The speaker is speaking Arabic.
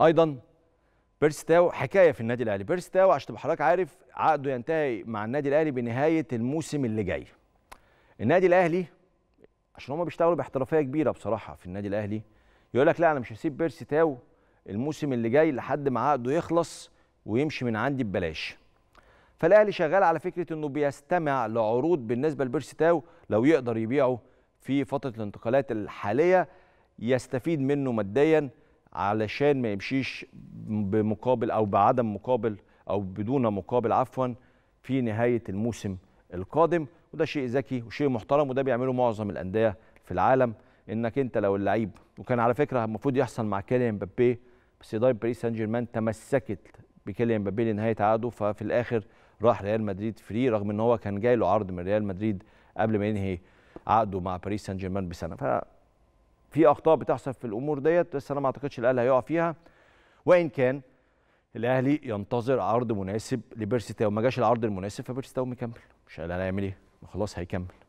ايضا بيرستاو تاو حكايه في النادي الاهلي بيرستاو تاو عشان تبقى حضرتك عارف عقده ينتهي مع النادي الاهلي بنهايه الموسم اللي جاي النادي الاهلي عشان هما بيشتغلوا باحترافيه كبيره بصراحه في النادي الاهلي يقول لك لا انا مش هسيب بيرسي تاو الموسم اللي جاي لحد ما عقده يخلص ويمشي من عندي ببلاش فالاهلي شغال على فكره انه بيستمع لعروض بالنسبه لبيرسي تاو لو يقدر يبيعه في فتره الانتقالات الحاليه يستفيد منه ماديا علشان ما يمشيش بمقابل او بعدم مقابل او بدون مقابل عفوا في نهايه الموسم القادم وده شيء ذكي وشيء محترم وده بيعمله معظم الانديه في العالم انك انت لو اللعيب وكان على فكره المفروض يحصل مع كيليان مبابي بس اداره باريس سان جيرمان تمسكت بكيليان مبابي لنهايه عقده ففي الاخر راح ريال مدريد فري رغم ان هو كان جاي له عرض من ريال مدريد قبل ما ينهي عقده مع باريس سان جيرمان بسنه في اخطاء بتحصل في الامور ديت بس انا ما اعتقدش الاهلي هيقع فيها وان كان الاهلي ينتظر عرض مناسب لبيرسي تاو ما جاش العرض المناسب فبيرسي تاو مكمل مش الاهلي هيعمل ايه؟ خلاص هيكمل